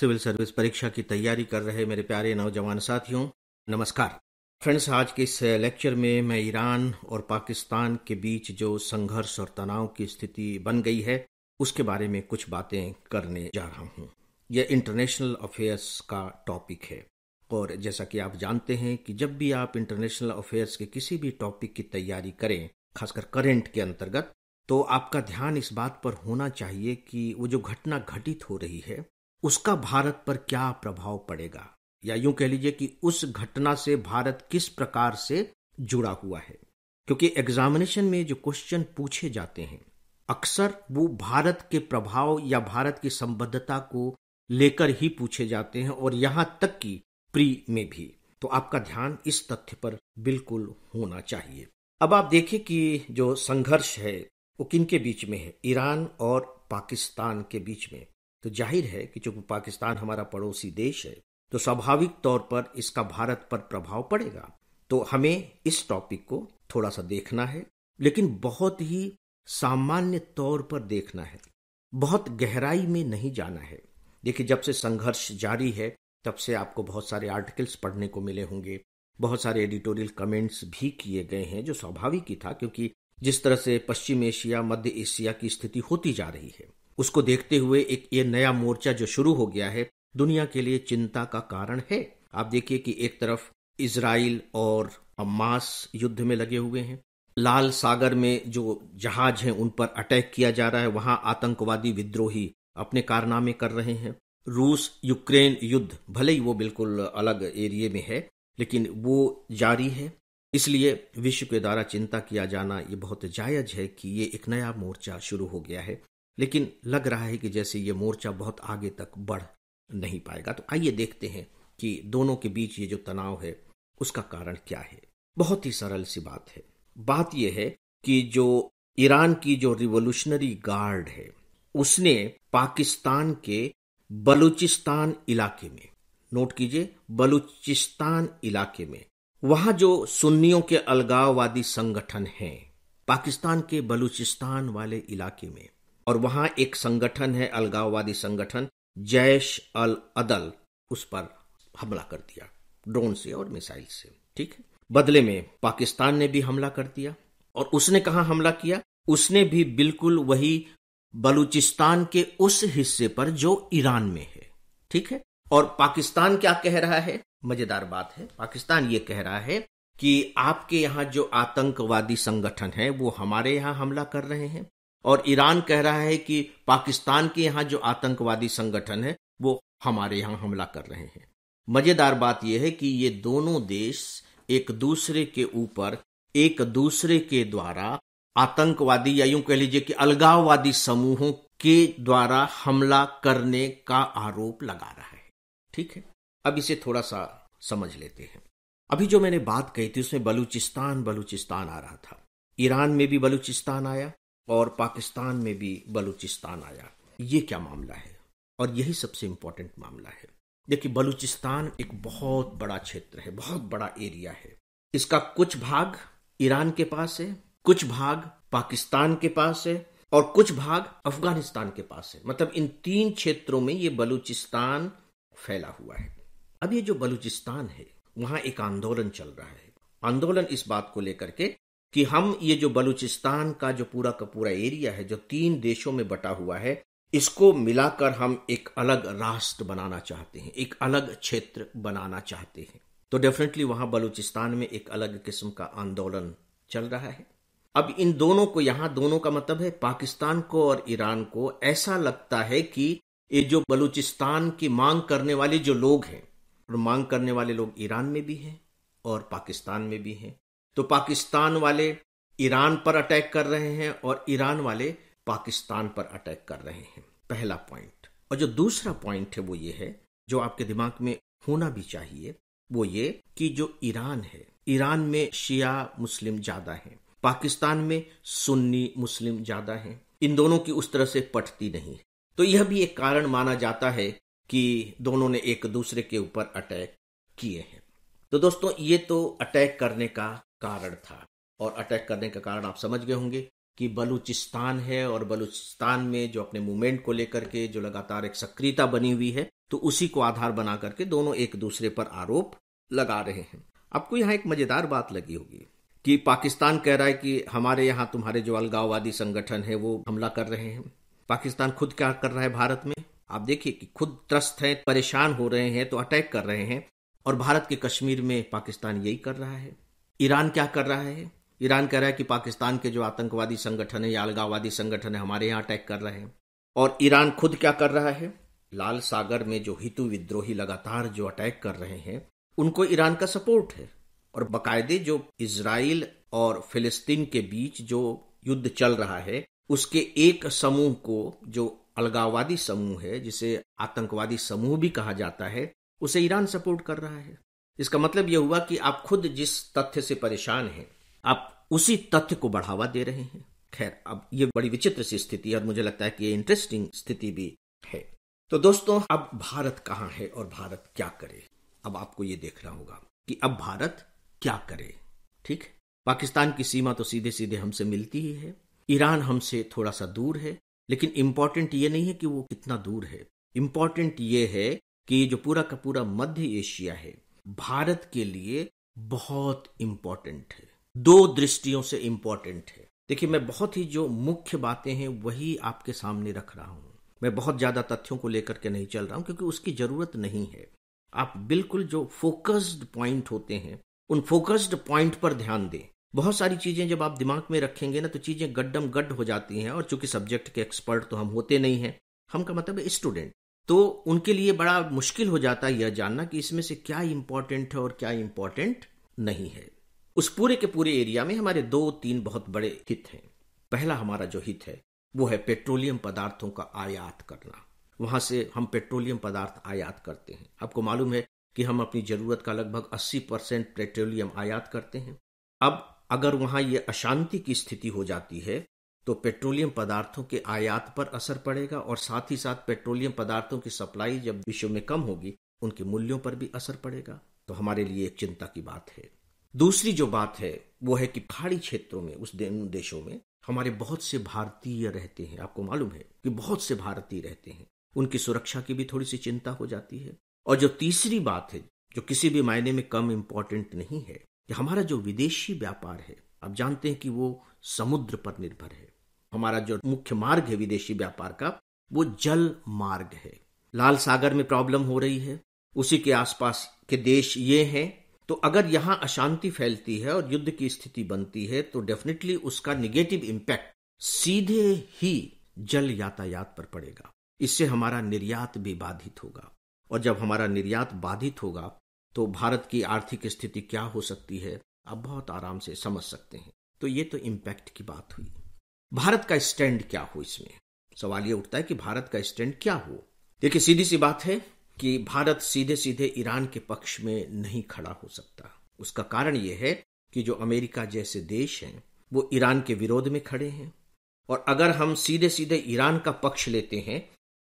Civil service परीक्षा की तैयारी कर रहे मेरे प्यारे नौजवान साथियों नमस्कार फ्रेंड्स आज के इस लेक्चर में मैं ईरान और पाकिस्तान के बीच जो संघर्ष और तनाव की स्थिति बन गई है उसके बारे में कुछ बातें करने जा रहा हूँ यह इंटरनेशनल अफेयर्स का टॉपिक है और जैसा कि आप जानते हैं कि जब भी आप इंटरनेशनल अफेयर्स के किसी भी टॉपिक की तैयारी करें खासकर करेंट के अंतर्गत तो आपका ध्यान इस बात पर होना चाहिए कि वो जो घटना घटित हो रही है उसका भारत पर क्या प्रभाव पड़ेगा या यूं कह लीजिए कि उस घटना से भारत किस प्रकार से जुड़ा हुआ है क्योंकि एग्जामिनेशन में जो क्वेश्चन पूछे जाते हैं अक्सर वो भारत के प्रभाव या भारत की संबद्धता को लेकर ही पूछे जाते हैं और यहां तक कि प्री में भी तो आपका ध्यान इस तथ्य पर बिल्कुल होना चाहिए अब आप देखें कि जो संघर्ष है वो किन के बीच में है ईरान और पाकिस्तान के बीच में तो जाहिर है कि चूंकि पाकिस्तान हमारा पड़ोसी देश है तो स्वाभाविक तौर पर इसका भारत पर प्रभाव पड़ेगा तो हमें इस टॉपिक को थोड़ा सा देखना है लेकिन बहुत ही सामान्य तौर पर देखना है बहुत गहराई में नहीं जाना है देखिए जब से संघर्ष जारी है तब से आपको बहुत सारे आर्टिकल्स पढ़ने को मिले होंगे बहुत सारे एडिटोरियल कमेंट्स भी किए गए हैं जो स्वाभाविक ही था क्योंकि जिस तरह से पश्चिम एशिया मध्य एशिया की स्थिति होती जा रही है उसको देखते हुए एक ये नया मोर्चा जो शुरू हो गया है दुनिया के लिए चिंता का कारण है आप देखिए कि एक तरफ इसराइल और अम्मास युद्ध में लगे हुए हैं लाल सागर में जो जहाज हैं उन पर अटैक किया जा रहा है वहां आतंकवादी विद्रोही अपने कारनामे कर रहे हैं रूस यूक्रेन युद्ध भले ही वो बिल्कुल अलग एरिए में है लेकिन वो जारी है इसलिए विश्व के द्वारा चिंता किया जाना ये बहुत जायज है कि ये एक नया मोर्चा शुरू हो गया है लेकिन लग रहा है कि जैसे ये मोर्चा बहुत आगे तक बढ़ नहीं पाएगा तो आइए देखते हैं कि दोनों के बीच ये जो तनाव है उसका कारण क्या है बहुत ही सरल सी बात है बात यह है कि जो ईरान की जो रिवोल्यूशनरी गार्ड है उसने पाकिस्तान के बलूचिस्तान इलाके में नोट कीजिए बलूचिस्तान इलाके में वहां जो सुन्नियों के अलगाववादी संगठन हैं पाकिस्तान के बलूचिस्तान वाले इलाके में और वहां एक संगठन है अलगाववादी संगठन जैश अल अदल उस पर हमला कर दिया ड्रोन से और मिसाइल से ठीक है बदले में पाकिस्तान ने भी हमला कर दिया और उसने कहा हमला किया उसने भी बिल्कुल वही बलूचिस्तान के उस हिस्से पर जो ईरान में है ठीक है और पाकिस्तान क्या कह रहा है मजेदार बात है पाकिस्तान ये कह रहा है कि आपके यहाँ जो आतंकवादी संगठन है वो हमारे यहां हमला कर रहे हैं और ईरान कह रहा है कि पाकिस्तान के यहां जो आतंकवादी संगठन है वो हमारे यहां हमला कर रहे हैं मजेदार बात यह है कि ये दोनों देश एक दूसरे के ऊपर एक दूसरे के द्वारा आतंकवादी या यूं कह लीजिए कि अलगाववादी समूहों के द्वारा हमला करने का आरोप लगा रहा है ठीक है अब इसे थोड़ा सा समझ लेते हैं अभी जो मैंने बात कही थी उसमें बलूचिस्तान बलूचिस्तान आ रहा था ईरान में भी बलूचिस्तान आया और पाकिस्तान में भी बलूचिस्तान आया ये क्या मामला है और यही सबसे इम्पोर्टेंट मामला है देखिए बलूचिस्तान एक बहुत बड़ा क्षेत्र है बहुत बड़ा एरिया है इसका कुछ भाग ईरान के पास है कुछ भाग पाकिस्तान के पास है और कुछ भाग अफगानिस्तान के पास है मतलब इन तीन क्षेत्रों में ये बलूचिस्तान फैला हुआ है अब ये जो बलूचिस्तान है वहां एक आंदोलन चल रहा है आंदोलन इस बात को लेकर के कि हम ये जो बलूचिस्तान का जो पूरा का पूरा एरिया है जो तीन देशों में बटा हुआ है इसको मिलाकर हम एक अलग राष्ट्र बनाना चाहते हैं एक अलग क्षेत्र बनाना चाहते हैं तो डेफिनेटली वहां बलूचिस्तान में एक अलग किस्म का आंदोलन चल रहा है अब इन दोनों को यहां दोनों का मतलब है पाकिस्तान को और ईरान को ऐसा लगता है कि ये जो बलूचिस्तान की मांग करने वाले जो लोग हैं और मांग करने वाले लोग ईरान में भी हैं और पाकिस्तान में भी हैं तो पाकिस्तान वाले ईरान पर अटैक कर रहे हैं और ईरान वाले पाकिस्तान पर अटैक कर रहे हैं पहला पॉइंट और जो दूसरा पॉइंट है वो ये है जो आपके दिमाग में होना भी चाहिए वो ये कि जो ईरान है ईरान में शिया मुस्लिम ज्यादा हैं पाकिस्तान में सुन्नी मुस्लिम ज्यादा हैं इन दोनों की उस तरह से पटती नहीं है तो यह भी एक कारण माना जाता है कि दोनों ने एक दूसरे के ऊपर अटैक किए हैं तो दोस्तों ये तो अटैक करने का कारण था और अटैक करने का कारण आप समझ गए होंगे कि बलूचिस्तान है और बलूचिस्तान में जो अपने मूवमेंट को लेकर के जो लगातार एक सक्रियता बनी हुई है तो उसी को आधार बना करके दोनों एक दूसरे पर आरोप लगा रहे हैं आपको यहाँ एक मजेदार बात लगी होगी कि पाकिस्तान कह रहा है कि हमारे यहाँ तुम्हारे जो अलगाववादी संगठन है वो हमला कर रहे हैं पाकिस्तान खुद क्या कर रहा है भारत में आप देखिए कि खुद त्रस्त है परेशान हो रहे हैं तो अटैक कर रहे हैं और भारत के कश्मीर में पाकिस्तान यही कर रहा है ईरान क्या कर रहा है ईरान कह रहा है कि पाकिस्तान के जो आतंकवादी संगठन है या अलगावादी संगठन है हमारे यहाँ अटैक कर रहे हैं और ईरान खुद क्या कर रहा है लाल सागर में जो हितु विद्रोही लगातार जो अटैक कर रहे हैं उनको ईरान का सपोर्ट है और बाकायदे जो इसराइल और फिलिस्तीन के बीच जो युद्ध चल रहा है उसके एक समूह को जो अलगाववादी समूह है जिसे आतंकवादी समूह भी कहा जाता है उसे ईरान सपोर्ट कर रहा है इसका मतलब यह हुआ कि आप खुद जिस तथ्य से परेशान हैं आप उसी तथ्य को बढ़ावा दे रहे हैं खैर अब ये बड़ी विचित्र सी स्थिति है और मुझे लगता है कि ये इंटरेस्टिंग स्थिति भी है तो दोस्तों अब भारत कहाँ है और भारत क्या करे अब आपको ये देखना होगा कि अब भारत क्या करे ठीक पाकिस्तान की सीमा तो सीधे सीधे हमसे मिलती ही है ईरान हमसे थोड़ा सा दूर है लेकिन इंपॉर्टेंट ये नहीं है कि वो कितना दूर है इंपॉर्टेंट ये है कि जो पूरा का पूरा मध्य एशिया है भारत के लिए बहुत इंपॉर्टेंट है दो दृष्टियों से इंपॉर्टेंट है देखिए मैं बहुत ही जो मुख्य बातें हैं वही आपके सामने रख रहा हूं मैं बहुत ज्यादा तथ्यों को लेकर के नहीं चल रहा हूं क्योंकि उसकी जरूरत नहीं है आप बिल्कुल जो फोकस्ड पॉइंट होते हैं उन फोकस्ड पॉइंट पर ध्यान दें बहुत सारी चीजें जब आप दिमाग में रखेंगे ना तो चीजें गड्डम गड्ड हो जाती हैं और चूंकि सब्जेक्ट के एक्सपर्ट तो हम होते नहीं हैं हम का मतलब स्टूडेंट तो उनके लिए बड़ा मुश्किल हो जाता है यह जानना कि इसमें से क्या इंपॉर्टेंट है और क्या इंपॉर्टेंट नहीं है उस पूरे के पूरे एरिया में हमारे दो तीन बहुत बड़े हित हैं पहला हमारा जो हित है वो है पेट्रोलियम पदार्थों का आयात करना वहां से हम पेट्रोलियम पदार्थ आयात करते हैं आपको मालूम है कि हम अपनी जरूरत का लगभग 80 परसेंट पेट्रोलियम आयात करते हैं अब अगर वहां ये अशांति की स्थिति हो जाती है तो पेट्रोलियम पदार्थों के आयात पर असर पड़ेगा और साथ ही साथ पेट्रोलियम पदार्थों की सप्लाई जब विश्व में कम होगी उनके मूल्यों पर भी असर पड़ेगा तो हमारे लिए एक चिंता की बात है दूसरी जो बात है वो है कि पहाड़ी क्षेत्रों में उस देशों में हमारे बहुत से भारतीय रहते हैं आपको मालूम है कि बहुत से भारतीय रहते हैं उनकी सुरक्षा की भी थोड़ी सी चिंता हो जाती है और जो तीसरी बात है जो किसी भी मायने में कम इम्पॉर्टेंट नहीं है कि हमारा जो विदेशी व्यापार है आप जानते हैं कि वो समुद्र पर निर्भर है हमारा जो मुख्य मार्ग है विदेशी व्यापार का वो जल मार्ग है लाल सागर में प्रॉब्लम हो रही है उसी के आसपास के देश ये हैं तो अगर यहाँ अशांति फैलती है और युद्ध की स्थिति बनती है तो डेफिनेटली उसका निगेटिव इम्पैक्ट सीधे ही जल यातायात पर पड़ेगा इससे हमारा निर्यात भी बाधित होगा और जब हमारा निर्यात बाधित होगा तो भारत की आर्थिक स्थिति क्या हो सकती है आप बहुत आराम से समझ सकते हैं तो ये तो इम्पैक्ट की बात हुई भारत का स्टैंड क्या हो इसमें सवाल यह उठता है कि भारत का स्टैंड क्या हो देखिए सीधी सी बात है कि भारत सीधे सीधे ईरान के पक्ष में नहीं खड़ा हो सकता उसका कारण यह है कि जो अमेरिका जैसे देश हैं वो ईरान के विरोध में खड़े हैं और अगर हम सीधे सीधे ईरान का पक्ष लेते हैं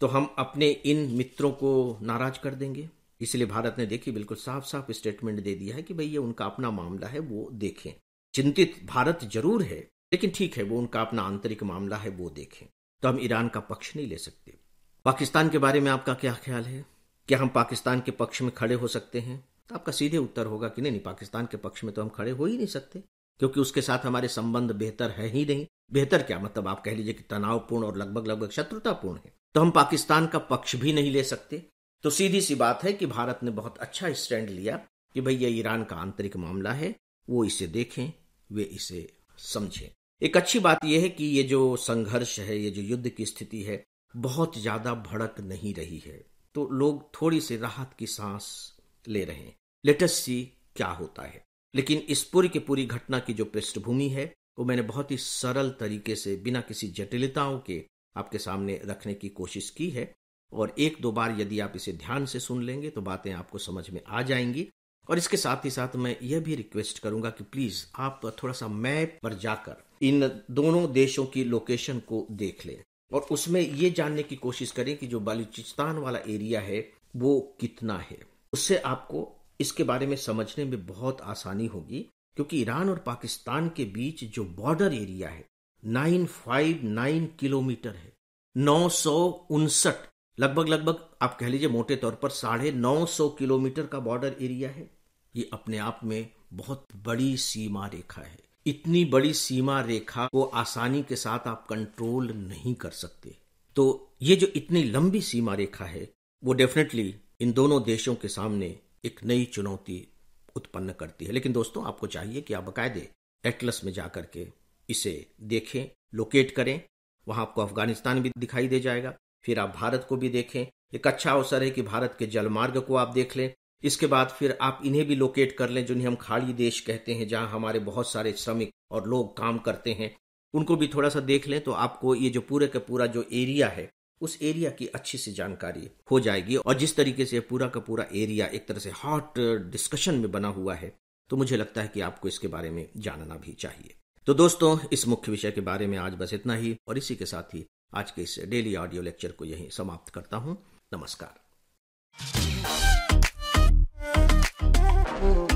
तो हम अपने इन मित्रों को नाराज कर देंगे इसलिए भारत ने देखिए बिल्कुल साफ साफ स्टेटमेंट दे दिया है कि भाई ये उनका अपना मामला है वो देखें चिंतित भारत जरूर है लेकिन ठीक है वो उनका अपना आंतरिक मामला है वो देखें तो हम ईरान का पक्ष नहीं ले सकते पाकिस्तान के बारे में आपका क्या ख्याल है क्या हम पाकिस्तान के पक्ष में खड़े हो सकते हैं तो आपका सीधे उत्तर होगा कि नहीं नहीं पाकिस्तान के पक्ष में तो हम खड़े हो ही नहीं सकते क्योंकि उसके साथ हमारे संबंध बेहतर है ही नहीं बेहतर क्या मतलब आप कह लीजिए कि तनावपूर्ण और लगभग लगभग शत्रुतापूर्ण है तो हम पाकिस्तान का पक्ष भी नहीं ले सकते तो सीधी सी बात है कि भारत ने बहुत अच्छा स्टैंड लिया कि भाई ये ईरान का आंतरिक मामला है वो इसे देखें वे इसे समझें एक अच्छी बात यह है कि ये जो संघर्ष है ये जो युद्ध की स्थिति है बहुत ज्यादा भड़क नहीं रही है तो लोग थोड़ी सी राहत की सांस ले रहे हैं लेटस सी क्या होता है लेकिन इस पूरी की पूरी घटना की जो पृष्ठभूमि है वो मैंने बहुत ही सरल तरीके से बिना किसी जटिलताओं के आपके सामने रखने की कोशिश की है और एक दो बार यदि आप इसे ध्यान से सुन लेंगे तो बातें आपको समझ में आ जाएंगी और इसके साथ ही साथ मैं यह भी रिक्वेस्ट करूंगा कि प्लीज आप थोड़ा सा मैप पर जाकर इन दोनों देशों की लोकेशन को देख लें और उसमें ये जानने की कोशिश करें कि जो बलूचिस्तान वाला एरिया है वो कितना है उससे आपको इसके बारे में समझने में बहुत आसानी होगी क्योंकि ईरान और पाकिस्तान के बीच जो बॉर्डर एरिया है नाइन फाइव नाइन किलोमीटर है नौ सौ उनसठ लगभग लगभग आप कह लीजिए मोटे तौर पर साढ़े नौ सौ किलोमीटर का बॉर्डर एरिया है ये अपने आप में बहुत बड़ी सीमा रेखा है इतनी बड़ी सीमा रेखा को आसानी के साथ आप कंट्रोल नहीं कर सकते तो ये जो इतनी लंबी सीमा रेखा है वो डेफिनेटली इन दोनों देशों के सामने एक नई चुनौती उत्पन्न करती है लेकिन दोस्तों आपको चाहिए कि आप बाकायदे एटलस में जाकर के इसे देखें लोकेट करें वहां आपको अफगानिस्तान भी दिखाई दे जाएगा फिर आप भारत को भी देखें एक अच्छा अवसर है कि भारत के जलमार्ग को आप देख लें इसके बाद फिर आप इन्हें भी लोकेट कर लें जिन्हें हम खाड़ी देश कहते हैं जहां हमारे बहुत सारे श्रमिक और लोग काम करते हैं उनको भी थोड़ा सा देख लें तो आपको ये जो पूरे का पूरा जो एरिया है उस एरिया की अच्छी सी जानकारी हो जाएगी और जिस तरीके से पूरा का पूरा एरिया एक तरह से हॉट डिस्कशन में बना हुआ है तो मुझे लगता है कि आपको इसके बारे में जानना भी चाहिए तो दोस्तों इस मुख्य विषय के बारे में आज बस इतना ही और इसी के साथ ही आज के इस डेली ऑडियो लेक्चर को यहीं समाप्त करता हूं नमस्कार Ooh.